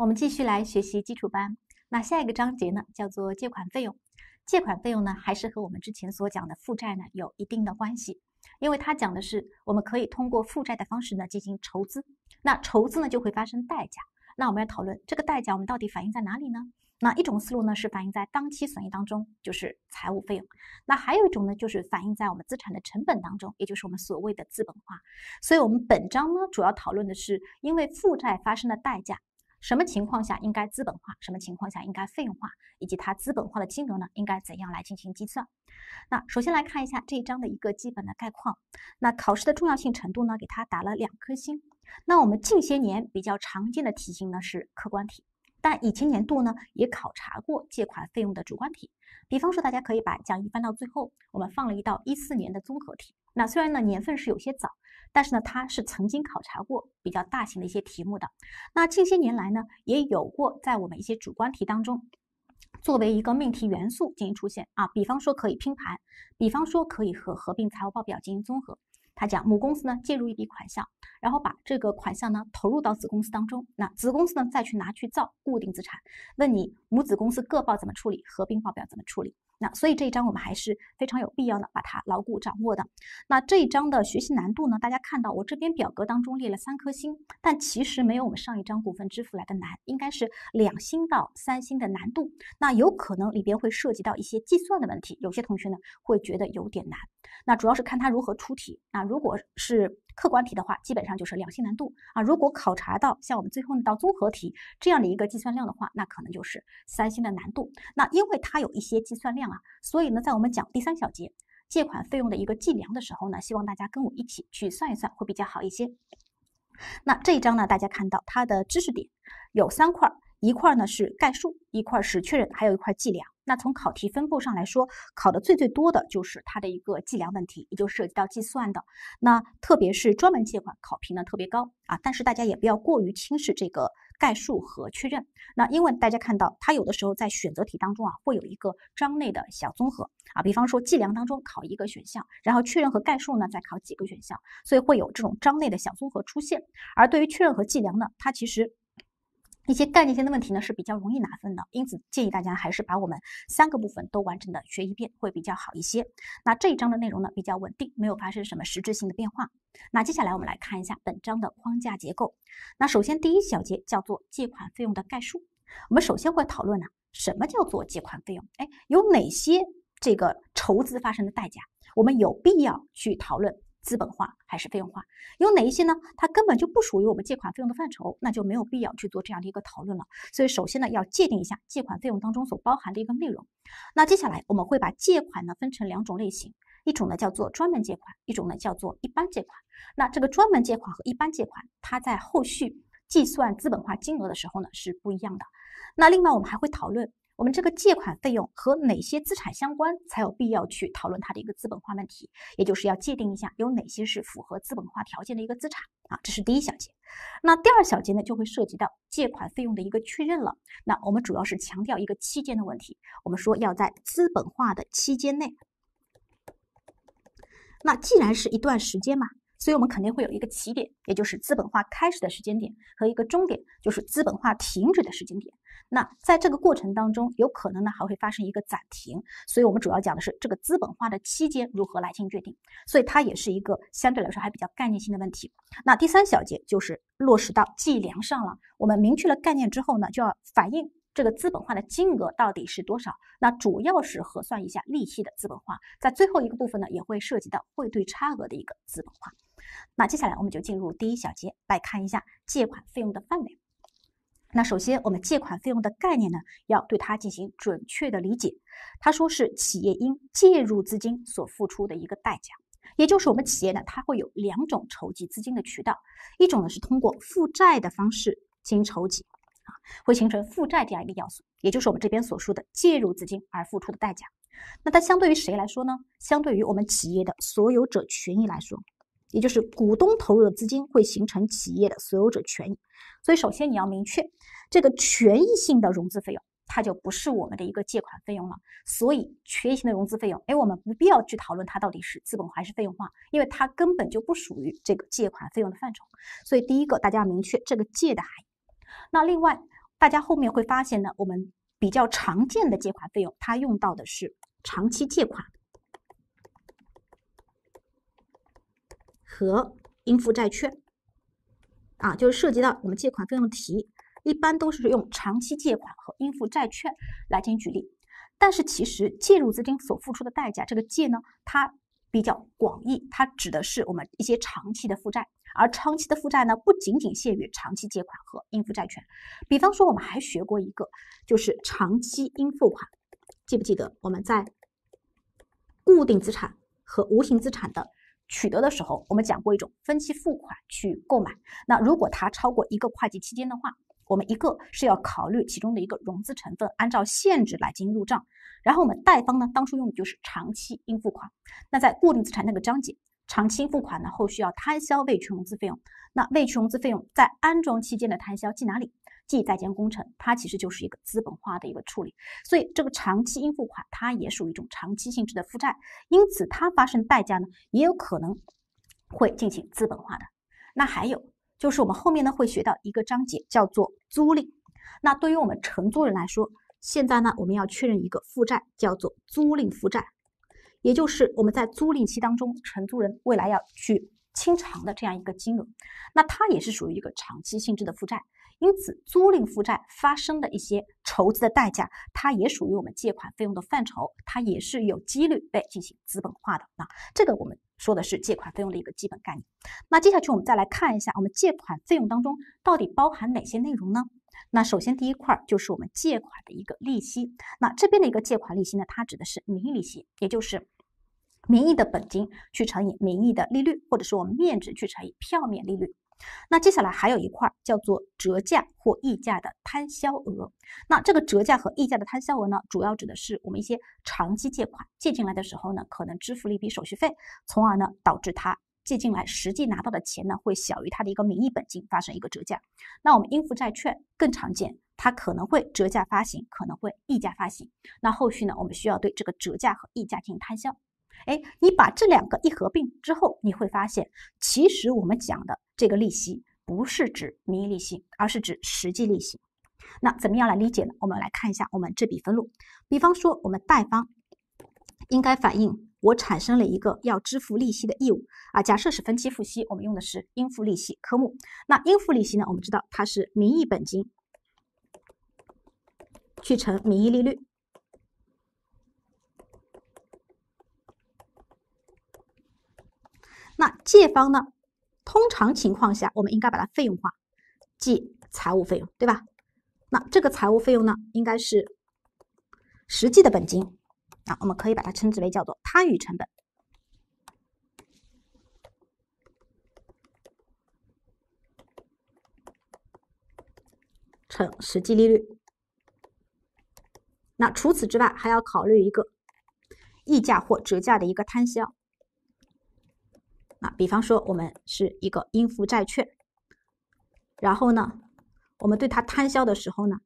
我们继续来学习基础班。那下一个章节呢，叫做借款费用。借款费用呢，还是和我们之前所讲的负债呢有一定的关系，因为它讲的是我们可以通过负债的方式呢进行筹资。那筹资呢就会发生代价。那我们要讨论这个代价，我们到底反映在哪里呢？那一种思路呢是反映在当期损益当中，就是财务费用。那还有一种呢就是反映在我们资产的成本当中，也就是我们所谓的资本化。所以我们本章呢主要讨论的是因为负债发生的代价。什么情况下应该资本化，什么情况下应该费用化，以及它资本化的金额呢？应该怎样来进行计算？那首先来看一下这一章的一个基本的概况。那考试的重要性程度呢，给它打了两颗星。那我们近些年比较常见的题型呢是客观题。但以前年度呢，也考察过借款费用的主观题，比方说，大家可以把讲义翻到最后，我们放了一道一四年的综合题。那虽然呢年份是有些早，但是呢，它是曾经考察过比较大型的一些题目的。那近些年来呢，也有过在我们一些主观题当中，作为一个命题元素进行出现啊，比方说可以拼盘，比方说可以和合并财务报表进行综合。他讲母公司呢介入一笔款项，然后把这个款项呢投入到子公司当中，那子公司呢再去拿去造固定资产。问你母子公司各报怎么处理，合并报表怎么处理？那所以这一章我们还是非常有必要的，把它牢固掌握的。那这一章的学习难度呢？大家看到我这边表格当中列了三颗星，但其实没有我们上一章股份支付来的难，应该是两星到三星的难度。那有可能里边会涉及到一些计算的问题，有些同学呢会觉得有点难。那主要是看他如何出题。那如果是客观题的话，基本上就是两星难度啊。如果考察到像我们最后那道综合题这样的一个计算量的话，那可能就是三星的难度。那因为它有一些计算量啊，所以呢，在我们讲第三小节借款费用的一个计量的时候呢，希望大家跟我一起去算一算会比较好一些。那这一章呢，大家看到它的知识点有三块儿，一块儿呢是概述，一块儿是确认，还有一块计量。那从考题分布上来说，考的最最多的就是它的一个计量问题，也就涉及到计算的。那特别是专门借款考评呢特别高啊，但是大家也不要过于轻视这个概述和确认。那因为大家看到，它有的时候在选择题当中啊，会有一个章内的小综合啊，比方说计量当中考一个选项，然后确认和概述呢再考几个选项，所以会有这种章内的小综合出现。而对于确认和计量呢，它其实。一些概念性的问题呢是比较容易拿分的，因此建议大家还是把我们三个部分都完整的学一遍会比较好一些。那这一章的内容呢比较稳定，没有发生什么实质性的变化。那接下来我们来看一下本章的框架结构。那首先第一小节叫做借款费用的概述，我们首先会讨论呢什么叫做借款费用，哎有哪些这个筹资发生的代价，我们有必要去讨论。资本化还是费用化，有哪一些呢？它根本就不属于我们借款费用的范畴，那就没有必要去做这样的一个讨论了。所以，首先呢，要界定一下借款费用当中所包含的一个内容。那接下来，我们会把借款呢分成两种类型，一种呢叫做专门借款，一种呢叫做一般借款。那这个专门借款和一般借款，它在后续计算资本化金额的时候呢是不一样的。那另外，我们还会讨论。我们这个借款费用和哪些资产相关，才有必要去讨论它的一个资本化问题，也就是要界定一下有哪些是符合资本化条件的一个资产啊。这是第一小节，那第二小节呢，就会涉及到借款费用的一个确认了。那我们主要是强调一个期间的问题，我们说要在资本化的期间内。那既然是一段时间嘛。所以我们肯定会有一个起点，也就是资本化开始的时间点，和一个终点，就是资本化停止的时间点。那在这个过程当中，有可能呢还会发生一个暂停。所以我们主要讲的是这个资本化的期间如何来进行决定。所以它也是一个相对来说还比较概念性的问题。那第三小节就是落实到计量上了。我们明确了概念之后呢，就要反映这个资本化的金额到底是多少。那主要是核算一下利息的资本化，在最后一个部分呢，也会涉及到汇兑差额的一个资本化。那接下来我们就进入第一小节来看一下借款费用的范围。那首先，我们借款费用的概念呢，要对它进行准确的理解。他说是企业因介入资金所付出的一个代价，也就是我们企业呢，它会有两种筹集资金的渠道，一种呢是通过负债的方式进行筹集，啊，会形成负债这样一个要素，也就是我们这边所说的介入资金而付出的代价。那它相对于谁来说呢？相对于我们企业的所有者权益来说。也就是股东投入的资金会形成企业的所有者权益，所以首先你要明确，这个权益性的融资费用，它就不是我们的一个借款费用了。所以权益性的融资费用，哎，我们不必要去讨论它到底是资本化还是费用化，因为它根本就不属于这个借款费用的范畴。所以第一个大家要明确这个借的含义。那另外，大家后面会发现呢，我们比较常见的借款费用，它用到的是长期借款。和应付债券，啊，就是涉及到我们借款费用的题，一般都是用长期借款和应付债券来进行举例。但是其实介入资金所付出的代价，这个借呢，它比较广义，它指的是我们一些长期的负债。而长期的负债呢，不仅仅限于长期借款和应付债券，比方说我们还学过一个，就是长期应付款，记不记得？我们在固定资产和无形资产的。取得的时候，我们讲过一种分期付款去购买。那如果它超过一个会计期间的话，我们一个是要考虑其中的一个融资成分，按照限制来进行入账。然后我们贷方呢，当初用的就是长期应付款。那在固定资产那个章节，长期付款呢后续要摊销未去融资费用。那未去融资费用在安装期间的摊销记哪里？即在建工程，它其实就是一个资本化的一个处理，所以这个长期应付款它也属于一种长期性质的负债，因此它发生代价呢，也有可能会进行资本化的。那还有就是我们后面呢会学到一个章节叫做租赁，那对于我们承租人来说，现在呢我们要确认一个负债叫做租赁负债，也就是我们在租赁期当中承租人未来要去清偿的这样一个金额，那它也是属于一个长期性质的负债。因此，租赁负债发生的一些筹资的代价，它也属于我们借款费用的范畴，它也是有几率被进行资本化的啊。这个我们说的是借款费用的一个基本概念。那接下去我们再来看一下，我们借款费用当中到底包含哪些内容呢？那首先第一块就是我们借款的一个利息。那这边的一个借款利息呢，它指的是名义利息，也就是名义的本金去乘以名义的利率，或者是我们面值去乘以票面利率。那接下来还有一块儿叫做折价或溢价的摊销额。那这个折价和溢价的摊销额呢，主要指的是我们一些长期借款借进来的时候呢，可能支付了一笔手续费，从而呢导致它借进来实际拿到的钱呢会小于他的一个名义本金，发生一个折价。那我们应付债券更常见，它可能会折价发行，可能会溢价发行。那后续呢，我们需要对这个折价和溢价进行摊销。哎，你把这两个一合并之后，你会发现，其实我们讲的这个利息不是指名义利息，而是指实际利息。那怎么样来理解呢？我们来看一下我们这笔分录。比方说，我们贷方应该反映我产生了一个要支付利息的义务啊。假设是分期付息，我们用的是应付利息科目。那应付利息呢？我们知道它是名义本金去乘名义利率。那借方呢？通常情况下，我们应该把它费用化，即财务费用，对吧？那这个财务费用呢，应该是实际的本金啊，我们可以把它称之为叫做摊余成本乘实际利率。那除此之外，还要考虑一个溢价或折价的一个摊销。啊，比方说，我们是一个应付债券，然后呢，我们对它摊销的时候呢，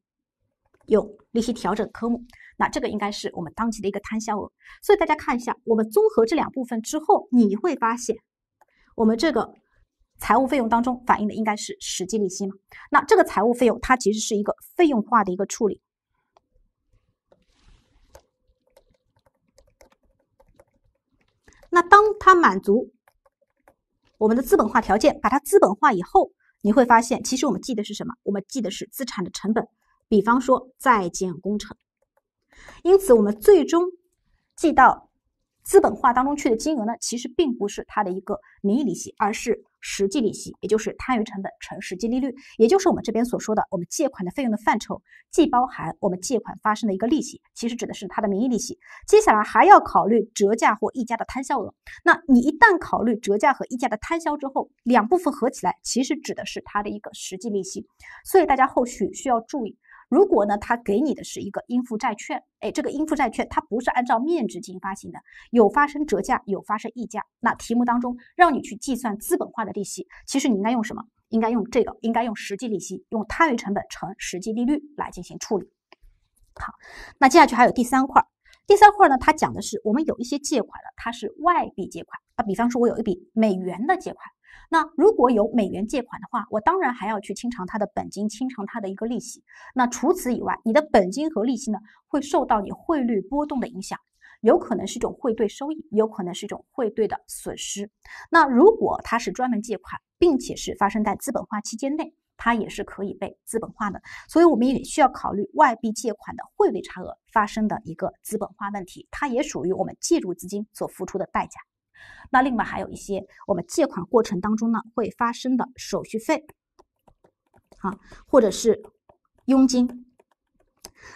有利息调整科目，那这个应该是我们当期的一个摊销额。所以大家看一下，我们综合这两部分之后，你会发现，我们这个财务费用当中反映的应该是实际利息嘛？那这个财务费用它其实是一个费用化的一个处理。那当它满足。我们的资本化条件，把它资本化以后，你会发现，其实我们记的是什么？我们记的是资产的成本，比方说在建工程。因此，我们最终记到。资本化当中去的金额呢，其实并不是它的一个名义利息，而是实际利息，也就是摊余成本乘实际利率，也就是我们这边所说的我们借款的费用的范畴，既包含我们借款发生的一个利息，其实指的是它的名义利息，接下来还要考虑折价或溢价的摊销额。那你一旦考虑折价和溢价的摊销之后，两部分合起来，其实指的是它的一个实际利息，所以大家后续需要注意。如果呢，他给你的是一个应付债券，哎，这个应付债券它不是按照面值进行发行的，有发生折价，有发生溢价。那题目当中让你去计算资本化的利息，其实你应该用什么？应该用这个，应该用实际利息，用摊余成本乘实际利率来进行处理。好，那接下去还有第三块，第三块呢，它讲的是我们有一些借款的，它是外币借款，啊，比方说我有一笔美元的借款。那如果有美元借款的话，我当然还要去清偿它的本金，清偿它的一个利息。那除此以外，你的本金和利息呢，会受到你汇率波动的影响，有可能是一种汇兑收益，有可能是一种汇兑的损失。那如果它是专门借款，并且是发生在资本化期间内，它也是可以被资本化的。所以我们也需要考虑外币借款的汇率差额发生的一个资本化问题，它也属于我们借助资金所付出的代价。那另外还有一些，我们借款过程当中呢会发生的手续费，啊，或者是佣金，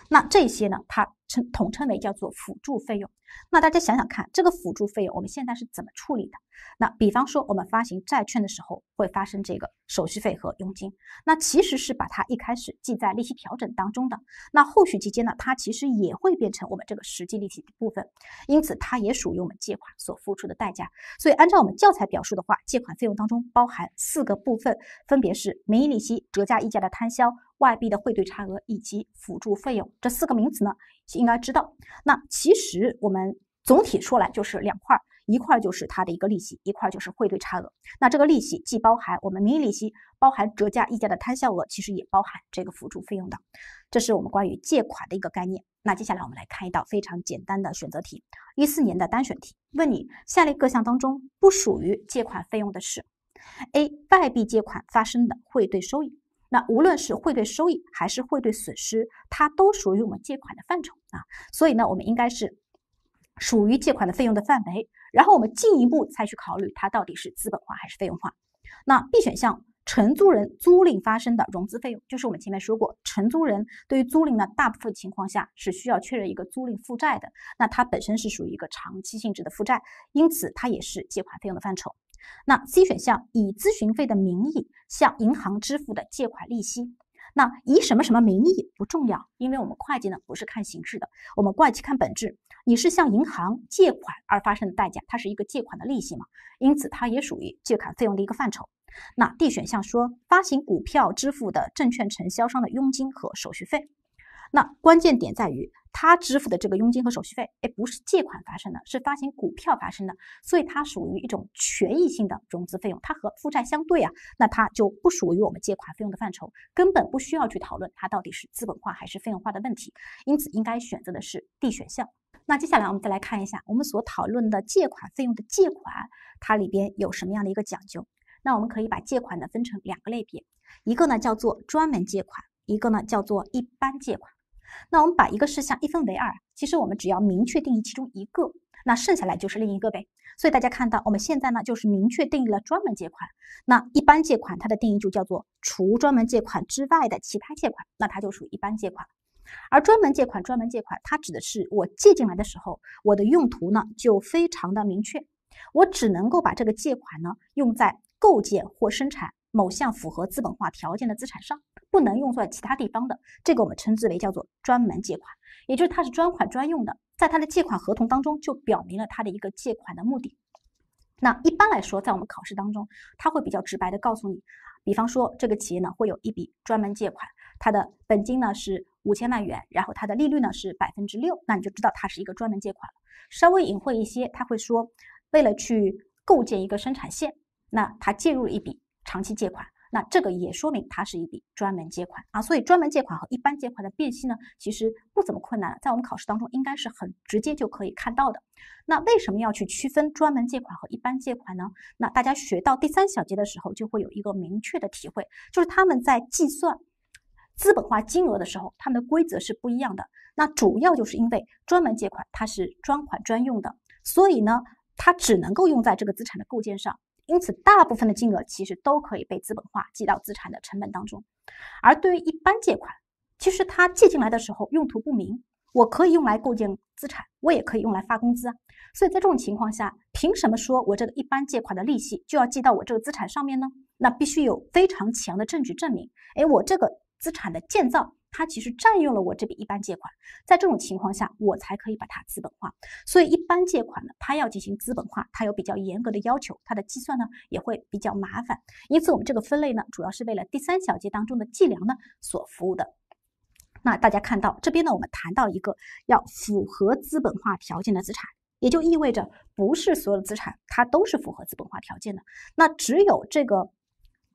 那这些呢，它。称统称为叫做辅助费用。那大家想想看，这个辅助费用我们现在是怎么处理的？那比方说我们发行债券的时候会发生这个手续费和佣金，那其实是把它一开始记在利息调整当中的。那后续期间呢，它其实也会变成我们这个实际利息的部分，因此它也属于我们借款所付出的代价。所以按照我们教材表述的话，借款费用当中包含四个部分，分别是名义利息、折价溢价的摊销、外币的汇兑差额以及辅助费用这四个名词呢。应该知道，那其实我们总体说来就是两块儿，一块儿就是它的一个利息，一块儿就是汇兑差额。那这个利息既包含我们名义利息，包含折价溢价的摊销额，其实也包含这个辅助费用的。这是我们关于借款的一个概念。那接下来我们来看一道非常简单的选择题，一四年的单选题，问你下列各项当中不属于借款费用的是：A. 外币借款发生的汇兑收益。那无论是汇兑收益还是汇兑损失，它都属于我们借款的范畴。啊，所以呢，我们应该是属于借款的费用的范围，然后我们进一步再去考虑它到底是资本化还是费用化。那 B 选项，承租人租赁发生的融资费用，就是我们前面说过，承租人对于租赁呢，大部分情况下是需要确认一个租赁负债的，那它本身是属于一个长期性质的负债，因此它也是借款费用的范畴。那 C 选项，以咨询费的名义向银行支付的借款利息。那以什么什么名义不重要，因为我们会计呢不是看形式的，我们会计看本质。你是向银行借款而发生的代价，它是一个借款的利息嘛，因此它也属于借款费用的一个范畴。那 D 选项说，发行股票支付的证券承销商的佣金和手续费。那关键点在于，他支付的这个佣金和手续费，哎，不是借款发生的，是发行股票发生的，所以它属于一种权益性的融资费用，它和负债相对啊，那它就不属于我们借款费用的范畴，根本不需要去讨论它到底是资本化还是费用化的问题。因此，应该选择的是 D 选项。那接下来我们再来看一下我们所讨论的借款费用的借款，它里边有什么样的一个讲究？那我们可以把借款呢分成两个类别，一个呢叫做专门借款，一个呢叫做一般借款。那我们把一个事项一分为二，其实我们只要明确定义其中一个，那剩下来就是另一个呗。所以大家看到，我们现在呢就是明确定义了专门借款，那一般借款它的定义就叫做除专门借款之外的其他借款，那它就属于一般借款。而专门借款、专门借款，它指的是我借进来的时候，我的用途呢就非常的明确，我只能够把这个借款呢用在构建或生产某项符合资本化条件的资产上。不能用在其他地方的，这个我们称之为叫做专门借款，也就是它是专款专用的，在它的借款合同当中就表明了它的一个借款的目的。那一般来说，在我们考试当中，它会比较直白的告诉你，比方说这个企业呢会有一笔专门借款，它的本金呢是五千万元，然后它的利率呢是百分之六，那你就知道它是一个专门借款。稍微隐晦一些，他会说为了去构建一个生产线，那他借入了一笔长期借款。那这个也说明它是一笔专门借款啊，所以专门借款和一般借款的辨析呢，其实不怎么困难，在我们考试当中应该是很直接就可以看到的。那为什么要去区分专门借款和一般借款呢？那大家学到第三小节的时候就会有一个明确的体会，就是他们在计算资本化金额的时候，他们的规则是不一样的。那主要就是因为专门借款它是专款专用的，所以呢，它只能够用在这个资产的构建上。因此，大部分的金额其实都可以被资本化，记到资产的成本当中。而对于一般借款，其实它借进来的时候用途不明，我可以用来构建资产，我也可以用来发工资啊。所以在这种情况下，凭什么说我这个一般借款的利息就要记到我这个资产上面呢？那必须有非常强的证据证明，哎，我这个资产的建造。它其实占用了我这笔一般借款，在这种情况下，我才可以把它资本化。所以，一般借款呢，它要进行资本化，它有比较严格的要求，它的计算呢也会比较麻烦。因此，我们这个分类呢，主要是为了第三小节当中的计量呢所服务的。那大家看到这边呢，我们谈到一个要符合资本化条件的资产，也就意味着不是所有的资产它都是符合资本化条件的，那只有这个。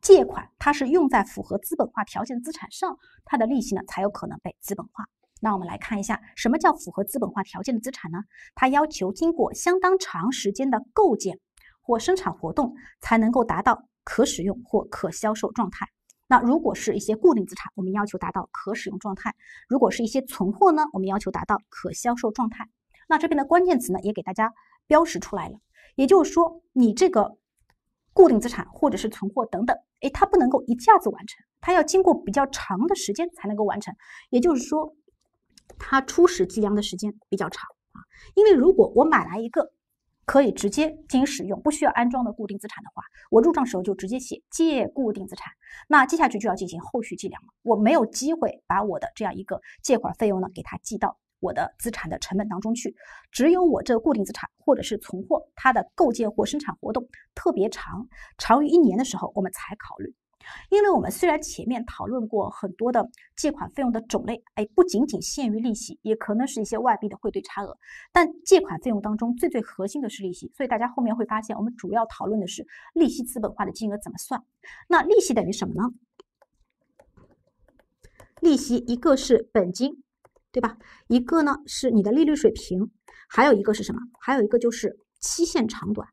借款它是用在符合资本化条件资产上，它的利息呢才有可能被资本化。那我们来看一下，什么叫符合资本化条件的资产呢？它要求经过相当长时间的构建或生产活动，才能够达到可使用或可销售状态。那如果是一些固定资产，我们要求达到可使用状态；如果是一些存货呢，我们要求达到可销售状态。那这边的关键词呢，也给大家标识出来了。也就是说，你这个。固定资产或者是存货等等，哎，它不能够一下子完成，它要经过比较长的时间才能够完成，也就是说，它初始计量的时间比较长啊。因为如果我买来一个可以直接进行使用、不需要安装的固定资产的话，我入账时候就直接写借固定资产，那接下去就要进行后续计量了，我没有机会把我的这样一个借款费用呢给它记到。我的资产的成本当中去，只有我这固定资产或者是存货，它的构建或生产活动特别长，长于一年的时候，我们才考虑。因为我们虽然前面讨论过很多的借款费用的种类，哎，不仅仅限于利息，也可能是一些外币的汇兑差额，但借款费用当中最最核心的是利息。所以大家后面会发现，我们主要讨论的是利息资本化的金额怎么算。那利息等于什么呢？利息一个是本金。对吧？一个呢是你的利率水平，还有一个是什么？还有一个就是期限长短，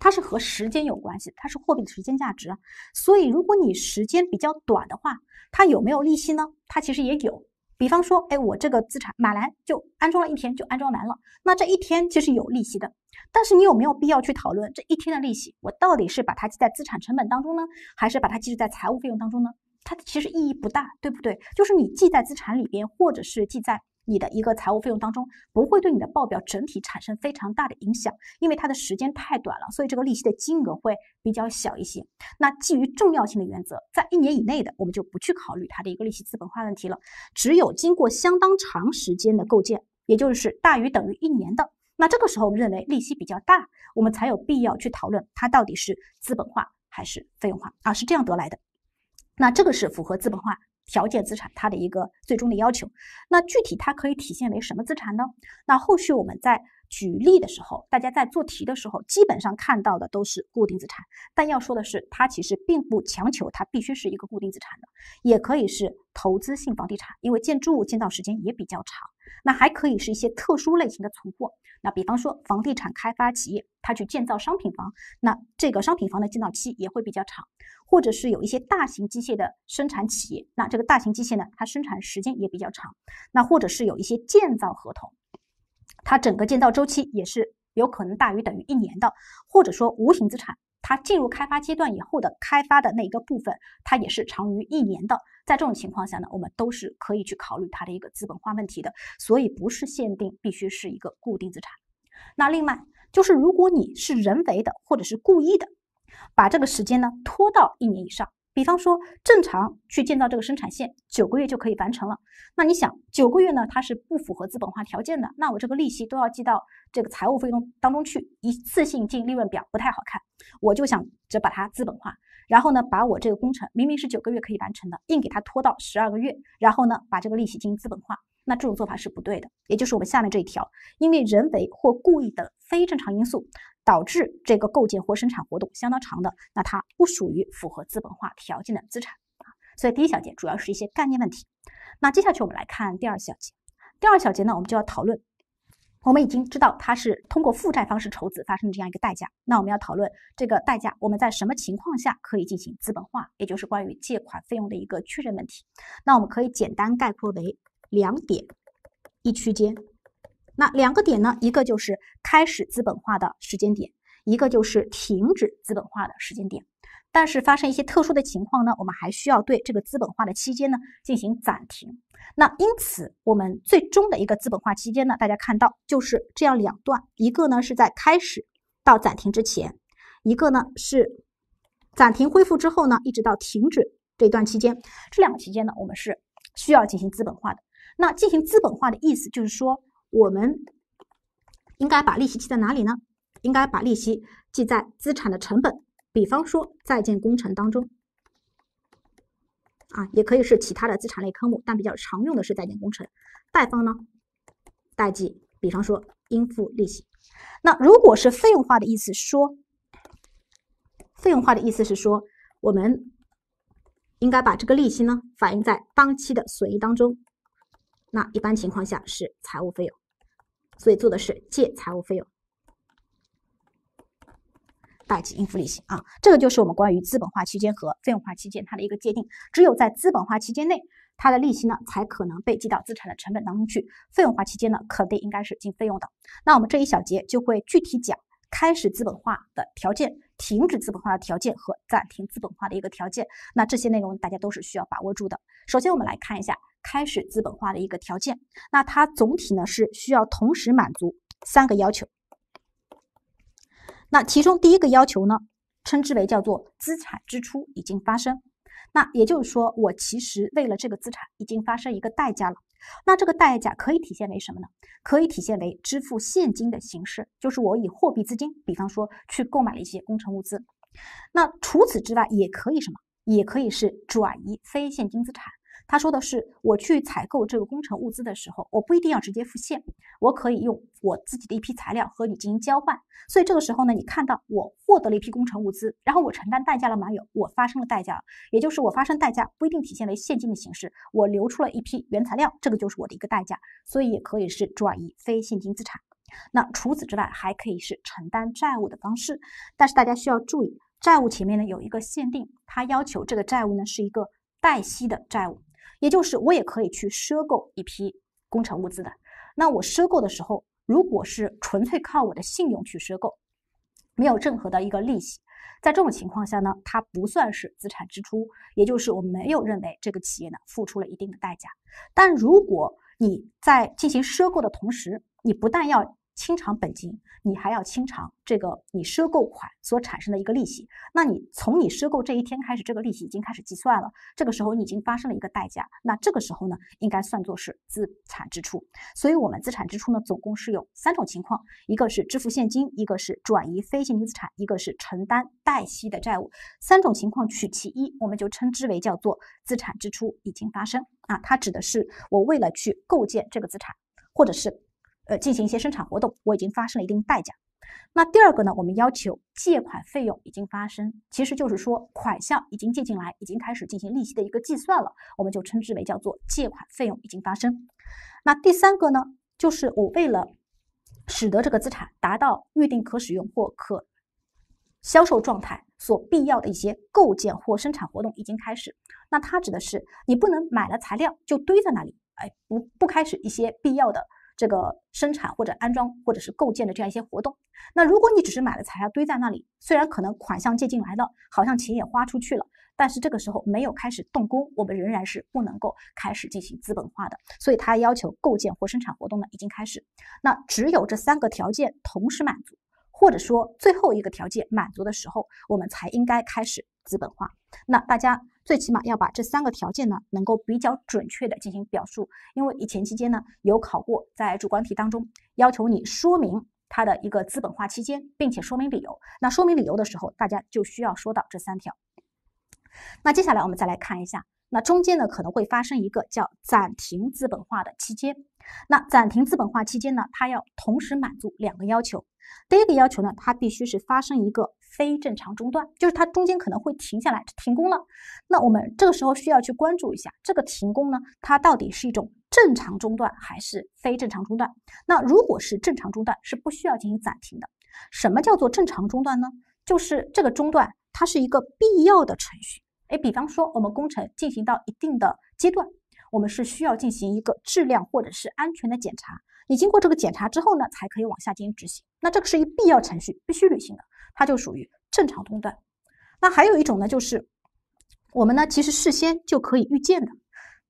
它是和时间有关系，它是货币的时间价值。所以，如果你时间比较短的话，它有没有利息呢？它其实也有。比方说，哎，我这个资产买来就安装了一天，就安装完了，那这一天其实有利息的。但是，你有没有必要去讨论这一天的利息？我到底是把它记在资产成本当中呢，还是把它记在财务费用当中呢？它其实意义不大，对不对？就是你记在资产里边，或者是记在你的一个财务费用当中，不会对你的报表整体产生非常大的影响，因为它的时间太短了，所以这个利息的金额会比较小一些。那基于重要性的原则，在一年以内的，我们就不去考虑它的一个利息资本化问题了。只有经过相当长时间的构建，也就是大于等于一年的，那这个时候我们认为利息比较大，我们才有必要去讨论它到底是资本化还是费用化啊？是这样得来的。那这个是符合资本化条件资产它的一个最终的要求。那具体它可以体现为什么资产呢？那后续我们在举例的时候，大家在做题的时候，基本上看到的都是固定资产。但要说的是，它其实并不强求它必须是一个固定资产的，也可以是投资性房地产，因为建筑物建造时间也比较长。那还可以是一些特殊类型的存货，那比方说房地产开发企业它去建造商品房，那这个商品房的建造期也会比较长。或者是有一些大型机械的生产企业，那这个大型机械呢，它生产时间也比较长。那或者是有一些建造合同，它整个建造周期也是有可能大于等于一年的。或者说无形资产，它进入开发阶段以后的开发的那一个部分，它也是长于一年的。在这种情况下呢，我们都是可以去考虑它的一个资本化问题的。所以不是限定必须是一个固定资产。那另外就是如果你是人为的或者是故意的。把这个时间呢拖到一年以上，比方说正常去建造这个生产线，九个月就可以完成了。那你想，九个月呢它是不符合资本化条件的，那我这个利息都要记到这个财务费用当中去，一次性进利润表不太好看，我就想着把它资本化。然后呢，把我这个工程明明是九个月可以完成的，硬给它拖到十二个月，然后呢，把这个利息进行资本化，那这种做法是不对的，也就是我们下面这一条，因为人为或故意的非正常因素导致这个构建或生产活动相当长的，那它不属于符合资本化条件的资产啊。所以第一小节主要是一些概念问题，那接下去我们来看第二小节，第二小节呢，我们就要讨论。我们已经知道它是通过负债方式筹资发生的这样一个代价，那我们要讨论这个代价，我们在什么情况下可以进行资本化，也就是关于借款费用的一个确认问题。那我们可以简单概括为两点一区间。那两个点呢？一个就是开始资本化的时间点，一个就是停止资本化的时间点。但是发生一些特殊的情况呢，我们还需要对这个资本化的期间呢进行暂停。那因此，我们最终的一个资本化期间呢，大家看到就是这样两段：一个呢是在开始到暂停之前，一个呢是暂停恢复之后呢，一直到停止这段期间。这两个期间呢，我们是需要进行资本化的。那进行资本化的意思就是说，我们应该把利息记在哪里呢？应该把利息记在资产的成本。比方说在建工程当中，啊，也可以是其他的资产类科目，但比较常用的是在建工程。贷方呢，贷记。比方说应付利息。那如果是费用化的意思说，费用化的意思是说，我们应该把这个利息呢反映在当期的损益当中。那一般情况下是财务费用，所以做的是借财务费用。贷计应付利息啊，这个就是我们关于资本化期间和费用化期间它的一个界定。只有在资本化期间内，它的利息呢才可能被记到资产的成本当中去；费用化期间呢，肯定应该是进费用的。那我们这一小节就会具体讲开始资本化的条件、停止资本化的条件和暂停资本化的一个条件。那这些内容大家都是需要把握住的。首先，我们来看一下开始资本化的一个条件。那它总体呢是需要同时满足三个要求。那其中第一个要求呢，称之为叫做资产支出已经发生。那也就是说，我其实为了这个资产已经发生一个代价了。那这个代价可以体现为什么呢？可以体现为支付现金的形式，就是我以货币资金，比方说去购买了一些工程物资。那除此之外，也可以什么？也可以是转移非现金资产。他说的是，我去采购这个工程物资的时候，我不一定要直接付现，我可以用我自己的一批材料和你进行交换。所以这个时候呢，你看到我获得了一批工程物资，然后我承担代价了，吗？有？我发生了代价了，也就是我发生代价不一定体现为现金的形式，我流出了一批原材料，这个就是我的一个代价，所以也可以是转移非现金资产。那除此之外，还可以是承担债务的方式，但是大家需要注意，债务前面呢有一个限定，它要求这个债务呢是一个带息的债务。也就是我也可以去赊购一批工程物资的。那我赊购的时候，如果是纯粹靠我的信用去赊购，没有任何的一个利息，在这种情况下呢，它不算是资产支出，也就是我没有认为这个企业呢付出了一定的代价。但如果你在进行赊购的同时，你不但要，清偿本金，你还要清偿这个你赊购款所产生的一个利息。那你从你赊购这一天开始，这个利息已经开始计算了。这个时候你已经发生了一个代价。那这个时候呢，应该算作是资产支出。所以，我们资产支出呢，总共是有三种情况：一个是支付现金，一个是转移非现金资产，一个是承担贷息的债务。三种情况取其一，我们就称之为叫做资产支出已经发生啊。它指的是我为了去构建这个资产，或者是。呃，进行一些生产活动，我已经发生了一定代价。那第二个呢，我们要求借款费用已经发生，其实就是说款项已经借进来，已经开始进行利息的一个计算了，我们就称之为叫做借款费用已经发生。那第三个呢，就是我为了使得这个资产达到预定可使用或可销售状态所必要的一些构建或生产活动已经开始。那它指的是你不能买了材料就堆在那里，哎，不不开始一些必要的。这个生产或者安装或者是构建的这样一些活动，那如果你只是买了材料堆在那里，虽然可能款项借进来了，好像钱也花出去了，但是这个时候没有开始动工，我们仍然是不能够开始进行资本化的。所以它要求构建或生产活动呢已经开始，那只有这三个条件同时满足，或者说最后一个条件满足的时候，我们才应该开始资本化。那大家。最起码要把这三个条件呢，能够比较准确的进行表述，因为以前期间呢有考过，在主观题当中要求你说明它的一个资本化期间，并且说明理由。那说明理由的时候，大家就需要说到这三条。那接下来我们再来看一下，那中间呢可能会发生一个叫暂停资本化的期间。那暂停资本化期间呢，它要同时满足两个要求，第一个要求呢，它必须是发生一个。非正常中断，就是它中间可能会停下来，停工了。那我们这个时候需要去关注一下，这个停工呢，它到底是一种正常中断还是非正常中断？那如果是正常中断，是不需要进行暂停的。什么叫做正常中断呢？就是这个中断它是一个必要的程序。哎，比方说我们工程进行到一定的阶段，我们是需要进行一个质量或者是安全的检查。你经过这个检查之后呢，才可以往下进行执行。那这个是一必要程序，必须履行的，它就属于正常中断。那还有一种呢，就是我们呢其实事先就可以预见的，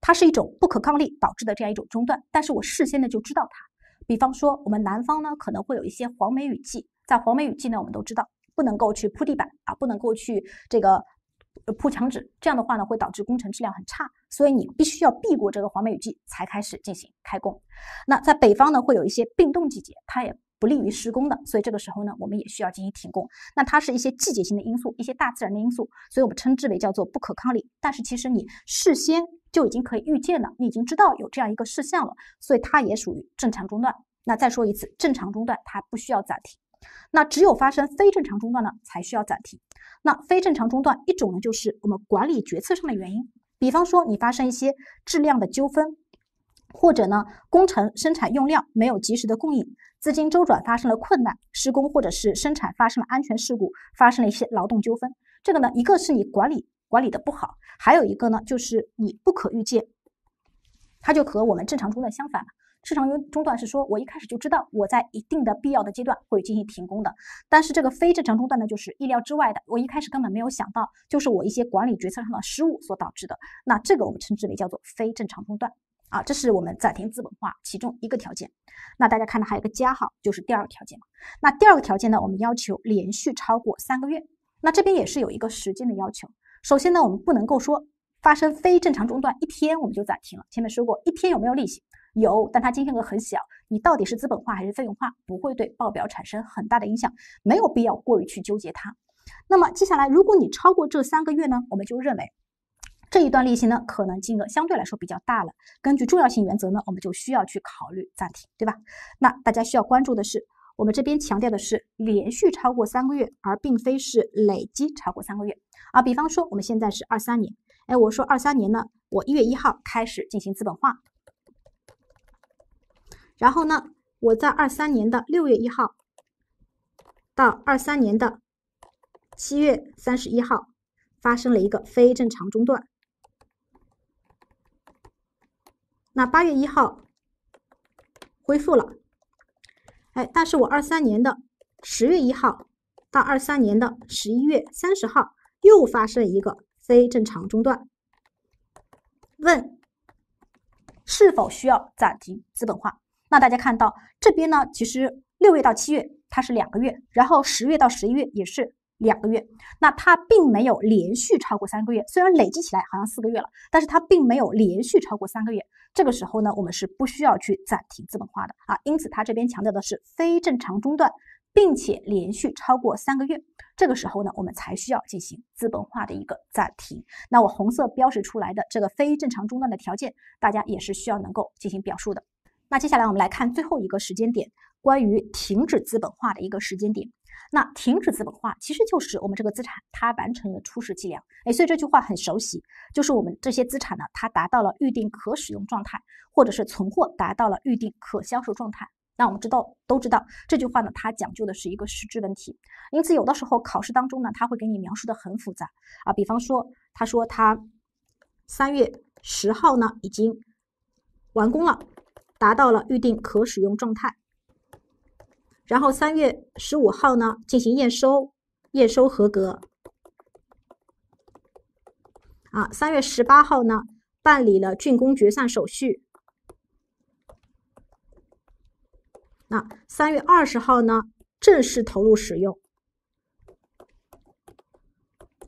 它是一种不可抗力导致的这样一种中断，但是我事先呢就知道它。比方说我们南方呢可能会有一些黄梅雨季，在黄梅雨季呢我们都知道不能够去铺地板啊，不能够去这个。铺墙纸，这样的话呢会导致工程质量很差，所以你必须要避过这个黄梅雨季才开始进行开工。那在北方呢，会有一些冰冻季节，它也不利于施工的，所以这个时候呢，我们也需要进行停工。那它是一些季节性的因素，一些大自然的因素，所以我们称之为叫做不可抗力。但是其实你事先就已经可以预见了，你已经知道有这样一个事项了，所以它也属于正常中断。那再说一次，正常中断它不需要暂停。那只有发生非正常中断呢，才需要暂停。那非正常中断，一种呢就是我们管理决策上的原因，比方说你发生一些质量的纠纷，或者呢工程生产用料没有及时的供应，资金周转发生了困难，施工或者是生产发生了安全事故，发生了一些劳动纠纷。这个呢，一个是你管理管理的不好，还有一个呢就是你不可预见，它就和我们正常中断相反。市场中断是说，我一开始就知道我在一定的必要的阶段会进行停工的，但是这个非正常中断呢，就是意料之外的，我一开始根本没有想到，就是我一些管理决策上的失误所导致的。那这个我们称之为叫做非正常中断啊，这是我们暂停资本化其中一个条件。那大家看到还有一个加号，就是第二个条件。那第二个条件呢，我们要求连续超过三个月。那这边也是有一个时间的要求。首先呢，我们不能够说发生非正常中断一天我们就暂停了。前面说过，一天有没有利息？有，但它金额很小。你到底是资本化还是费用化，不会对报表产生很大的影响，没有必要过于去纠结它。那么接下来，如果你超过这三个月呢，我们就认为这一段利息呢，可能金额相对来说比较大了。根据重要性原则呢，我们就需要去考虑暂停，对吧？那大家需要关注的是，我们这边强调的是连续超过三个月，而并非是累积超过三个月。啊，比方说我们现在是二三年，哎，我说二三年呢，我一月一号开始进行资本化。然后呢，我在二三年的六月一号到二三年的七月三十一号发生了一个非正常中断，那八月一号恢复了，哎，但是我二三年的十月一号到二三年的十一月三十号又发生了一个非正常中断，问是否需要暂停资本化？那大家看到这边呢，其实六月到七月它是两个月，然后十月到十一月也是两个月，那它并没有连续超过三个月。虽然累计起来好像四个月了，但是它并没有连续超过三个月。这个时候呢，我们是不需要去暂停资本化的啊。因此，它这边强调的是非正常中断，并且连续超过三个月，这个时候呢，我们才需要进行资本化的一个暂停。那我红色标识出来的这个非正常中断的条件，大家也是需要能够进行表述的。那接下来我们来看最后一个时间点，关于停止资本化的一个时间点。那停止资本化其实就是我们这个资产它完成了初始计量，哎，所以这句话很熟悉，就是我们这些资产呢，它达到了预定可使用状态，或者是存货达到了预定可销售状态。那我们知道都知道，这句话呢，它讲究的是一个实质问题。因此，有的时候考试当中呢，他会给你描述的很复杂啊，比方说他说他三月十号呢已经完工了。达到了预定可使用状态，然后三月十五号呢进行验收，验收合格。啊，三月十八号呢办理了竣工决算手续。那三月二十号呢正式投入使用。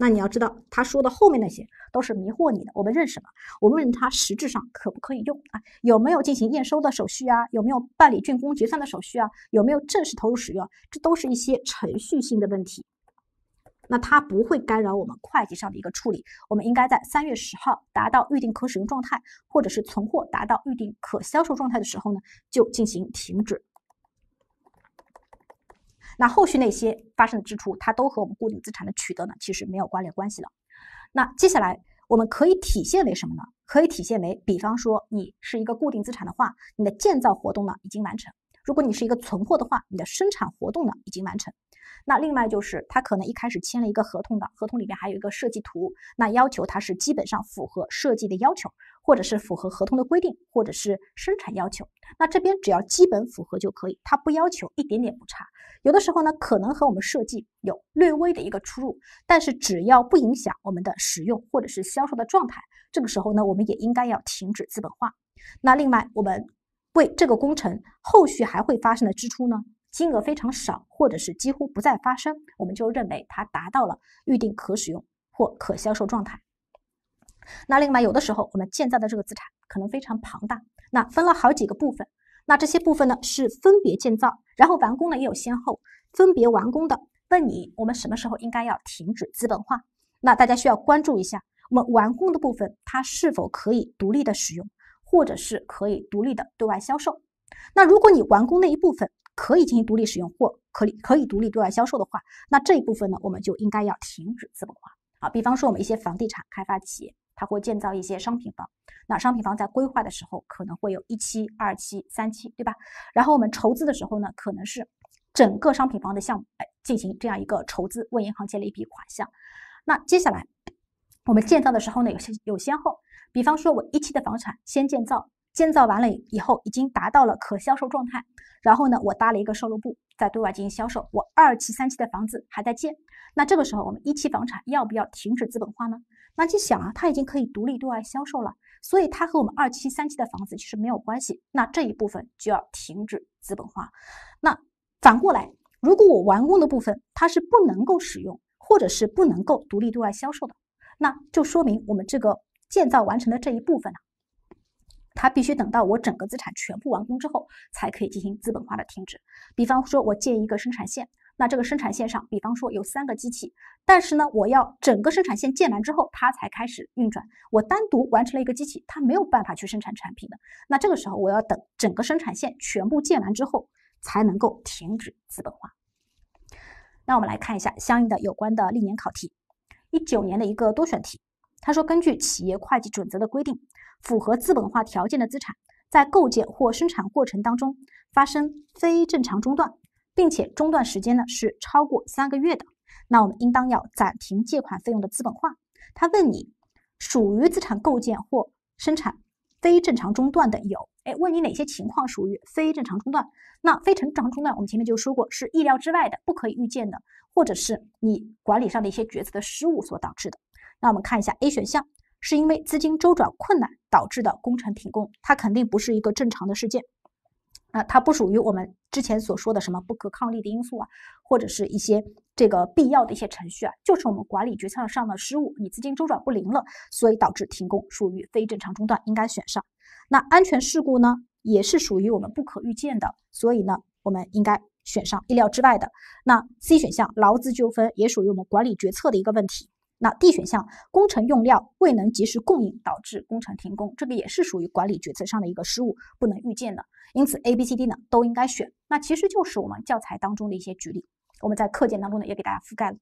那你要知道，他说的后面那些都是迷惑你的。我们认什么？我问他实质上可不可以用啊？有没有进行验收的手续啊？有没有办理竣工结算的手续啊？有没有正式投入使用？这都是一些程序性的问题。那他不会干扰我们会计上的一个处理。我们应该在三月十号达到预定可使用状态，或者是存货达到预定可销售状态的时候呢，就进行停止。那后续那些发生的支出，它都和我们固定资产的取得呢，其实没有关联关系了。那接下来我们可以体现为什么呢？可以体现为，比方说你是一个固定资产的话，你的建造活动呢已经完成；如果你是一个存货的话，你的生产活动呢已经完成。那另外就是，它可能一开始签了一个合同的，合同里面还有一个设计图，那要求它是基本上符合设计的要求。或者是符合合同的规定，或者是生产要求。那这边只要基本符合就可以，它不要求一点点不差。有的时候呢，可能和我们设计有略微的一个出入，但是只要不影响我们的使用或者是销售的状态，这个时候呢，我们也应该要停止资本化。那另外，我们为这个工程后续还会发生的支出呢，金额非常少，或者是几乎不再发生，我们就认为它达到了预定可使用或可销售状态。那另外有的时候我们建造的这个资产可能非常庞大，那分了好几个部分，那这些部分呢是分别建造，然后完工呢也有先后，分别完工的，问你我们什么时候应该要停止资本化？那大家需要关注一下，我们完工的部分它是否可以独立的使用，或者是可以独立的对外销售？那如果你完工那一部分可以进行独立使用或可可以独立对外销售的话，那这一部分呢我们就应该要停止资本化啊。比方说我们一些房地产开发企业。他会建造一些商品房，那商品房在规划的时候可能会有一期、二期、三期，对吧？然后我们筹资的时候呢，可能是整个商品房的项目哎进行这样一个筹资，为银行借了一笔款项。那接下来我们建造的时候呢，有先有先后，比方说我一期的房产先建造，建造完了以后已经达到了可销售状态，然后呢，我搭了一个售楼部，在对外进行销售。我二期、三期的房子还在建，那这个时候我们一期房产要不要停止资本化呢？那你想啊，它已经可以独立对外销售了，所以它和我们二期、三期的房子其实没有关系。那这一部分就要停止资本化。那反过来，如果我完工的部分它是不能够使用，或者是不能够独立对外销售的，那就说明我们这个建造完成的这一部分呢，它必须等到我整个资产全部完工之后，才可以进行资本化的停止。比方说，我建一个生产线。那这个生产线上，比方说有三个机器，但是呢，我要整个生产线建完之后，它才开始运转。我单独完成了一个机器，它没有办法去生产产品的。那这个时候，我要等整个生产线全部建完之后，才能够停止资本化。那我们来看一下相应的有关的历年考题，一九年的一个多选题，他说，根据企业会计准则的规定，符合资本化条件的资产，在构建或生产过程当中发生非正常中断。并且中断时间呢是超过三个月的，那我们应当要暂停借款费用的资本化。他问你属于资产构建或生产非正常中断的有，哎，问你哪些情况属于非正常中断？那非正常中断，我们前面就说过，是意料之外的、不可以预见的，或者是你管理上的一些决策的失误所导致的。那我们看一下 A 选项，是因为资金周转困难导致的工程停工，它肯定不是一个正常的事件。那它不属于我们之前所说的什么不可抗力的因素啊，或者是一些这个必要的一些程序啊，就是我们管理决策上的失误，你资金周转不灵了，所以导致停工，属于非正常中断，应该选上。那安全事故呢，也是属于我们不可预见的，所以呢，我们应该选上意料之外的。那 C 选项劳资纠纷也属于我们管理决策的一个问题。那 D 选项工程用料未能及时供应，导致工程停工，这个也是属于管理决策上的一个失误，不能预见的，因此 A、B、C、D 呢都应该选。那其实就是我们教材当中的一些举例，我们在课件当中呢也给大家覆盖了。